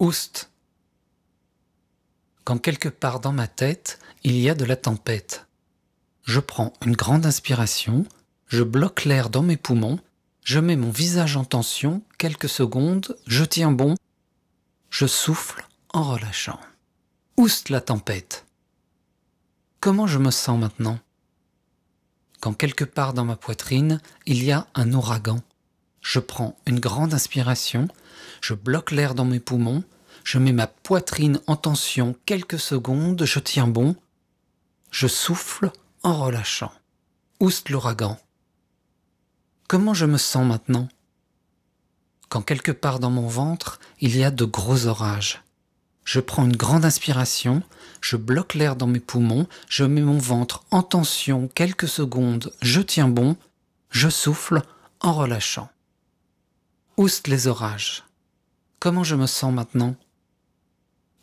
Oust. Quand quelque part dans ma tête, il y a de la tempête. Je prends une grande inspiration, je bloque l'air dans mes poumons, je mets mon visage en tension, quelques secondes, je tiens bon, je souffle en relâchant. Oust la tempête. Comment je me sens maintenant Quand quelque part dans ma poitrine, il y a un ouragan je prends une grande inspiration, je bloque l'air dans mes poumons, je mets ma poitrine en tension quelques secondes, je tiens bon, je souffle en relâchant. Ouste l'ouragan. Comment je me sens maintenant Quand quelque part dans mon ventre, il y a de gros orages. Je prends une grande inspiration, je bloque l'air dans mes poumons, je mets mon ventre en tension quelques secondes, je tiens bon, je souffle en relâchant. Oust les orages. Comment je me sens maintenant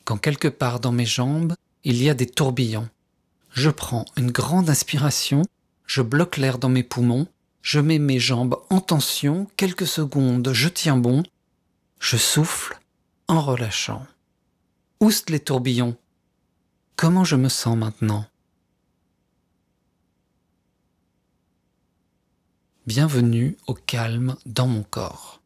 Quand quelque part dans mes jambes, il y a des tourbillons. Je prends une grande inspiration, je bloque l'air dans mes poumons, je mets mes jambes en tension, quelques secondes, je tiens bon, je souffle en relâchant. Oust les tourbillons. Comment je me sens maintenant Bienvenue au calme dans mon corps.